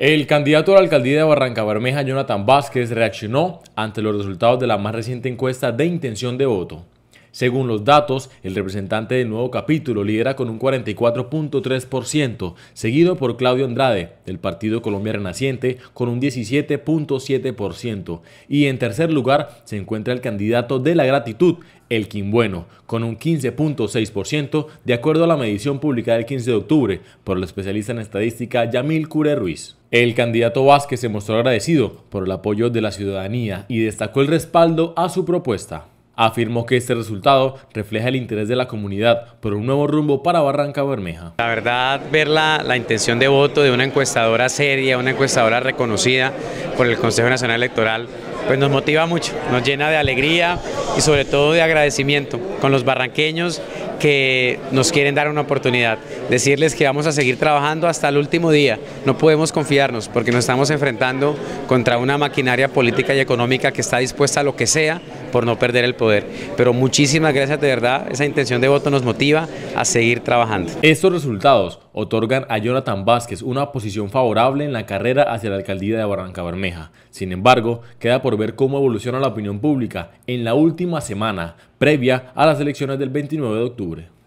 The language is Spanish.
El candidato a la alcaldía de Barranca Bermeja, Jonathan Vázquez, reaccionó ante los resultados de la más reciente encuesta de intención de voto. Según los datos, el representante del nuevo capítulo lidera con un 44.3%, seguido por Claudio Andrade, del Partido Colombia Renaciente, con un 17.7%. Y en tercer lugar se encuentra el candidato de la gratitud, el Quimbueno, con un 15.6%, de acuerdo a la medición publicada el 15 de octubre por el especialista en estadística Yamil Cure Ruiz. El candidato Vázquez se mostró agradecido por el apoyo de la ciudadanía y destacó el respaldo a su propuesta afirmó que este resultado refleja el interés de la comunidad por un nuevo rumbo para Barranca Bermeja. La verdad, ver la, la, intención de voto de una encuestadora seria, una encuestadora reconocida por el Consejo Nacional Electoral, pues nos motiva mucho, nos llena de alegría y sobre todo de agradecimiento con los barranqueños que nos quieren dar una oportunidad. Decirles que vamos a seguir trabajando hasta el último día. No podemos confiarnos porque nos estamos enfrentando contra una maquinaria política y económica que está dispuesta a lo que sea por no perder el poder. Pero muchísimas gracias de verdad, esa intención de voto nos motiva a seguir trabajando. Estos resultados otorgan a Jonathan Vázquez una posición favorable en la carrera hacia la alcaldía de Barranca Bermeja. Sin embargo, queda por ver cómo evoluciona la opinión pública en la última semana previa a las elecciones del 29 de octubre.